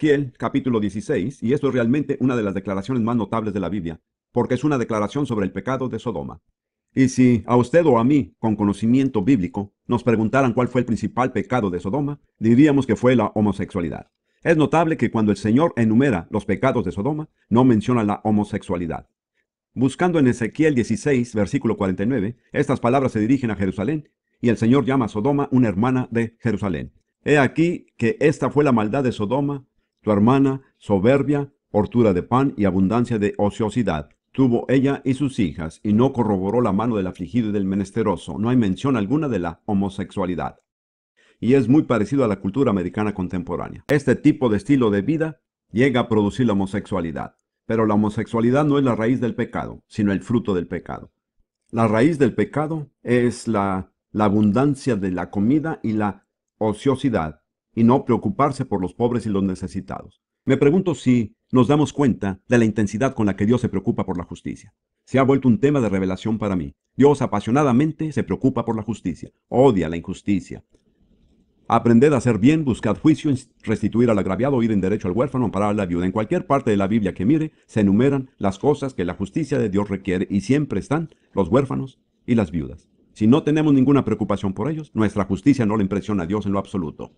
Ezequiel capítulo 16, y esto es realmente una de las declaraciones más notables de la Biblia, porque es una declaración sobre el pecado de Sodoma. Y si a usted o a mí, con conocimiento bíblico, nos preguntaran cuál fue el principal pecado de Sodoma, diríamos que fue la homosexualidad. Es notable que cuando el Señor enumera los pecados de Sodoma, no menciona la homosexualidad. Buscando en Ezequiel 16, versículo 49, estas palabras se dirigen a Jerusalén, y el Señor llama a Sodoma una hermana de Jerusalén. He aquí que esta fue la maldad de Sodoma, tu hermana, soberbia, hortura de pan y abundancia de ociosidad. Tuvo ella y sus hijas, y no corroboró la mano del afligido y del menesteroso. No hay mención alguna de la homosexualidad. Y es muy parecido a la cultura americana contemporánea. Este tipo de estilo de vida llega a producir la homosexualidad. Pero la homosexualidad no es la raíz del pecado, sino el fruto del pecado. La raíz del pecado es la, la abundancia de la comida y la ociosidad, y no preocuparse por los pobres y los necesitados. Me pregunto si nos damos cuenta de la intensidad con la que Dios se preocupa por la justicia. Se ha vuelto un tema de revelación para mí. Dios apasionadamente se preocupa por la justicia, odia la injusticia. Aprended a hacer bien, buscad juicio, restituir al agraviado, ir en derecho al huérfano, amparar a la viuda. En cualquier parte de la Biblia que mire, se enumeran las cosas que la justicia de Dios requiere y siempre están los huérfanos y las viudas. Si no tenemos ninguna preocupación por ellos, nuestra justicia no le impresiona a Dios en lo absoluto.